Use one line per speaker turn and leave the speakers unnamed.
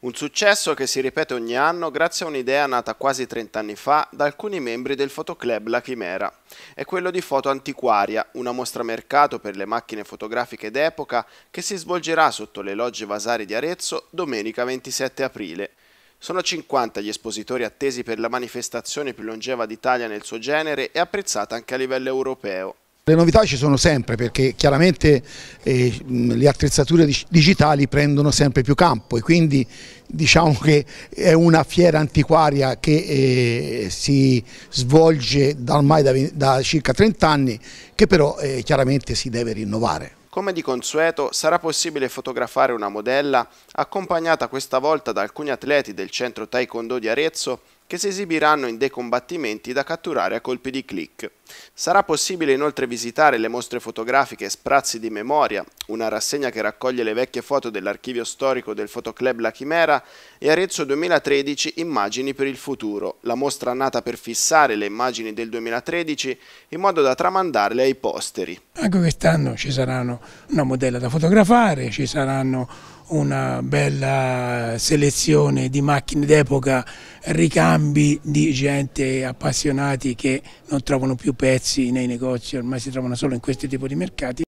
Un successo che si ripete ogni anno grazie a un'idea nata quasi 30 anni fa da alcuni membri del fotoclub La Chimera. È quello di Foto Antiquaria, una mostra mercato per le macchine fotografiche d'epoca che si svolgerà sotto le logge Vasari di Arezzo domenica 27 aprile. Sono 50 gli espositori attesi per la manifestazione più longeva d'Italia nel suo genere e apprezzata anche a livello europeo.
Le novità ci sono sempre perché chiaramente eh, le attrezzature digitali prendono sempre più campo e quindi diciamo che è una fiera antiquaria che eh, si svolge da ormai da, da, circa 30 anni che però eh, chiaramente si deve rinnovare.
Come di consueto sarà possibile fotografare una modella accompagnata questa volta da alcuni atleti del centro Taekwondo di Arezzo che si esibiranno in dei combattimenti da catturare a colpi di click. Sarà possibile inoltre visitare le mostre fotografiche Sprazzi di Memoria, una rassegna che raccoglie le vecchie foto dell'archivio storico del Fotoclub La Chimera, e Arezzo 2013 Immagini per il futuro, la mostra nata per fissare le immagini del 2013 in modo da tramandarle ai
posteri. Anche quest'anno ci saranno una modella da fotografare, ci saranno una bella selezione di macchine d'epoca, ricambi di gente appassionati che non trovano più pezzi nei negozi, ormai si trovano solo in questo tipo di mercati.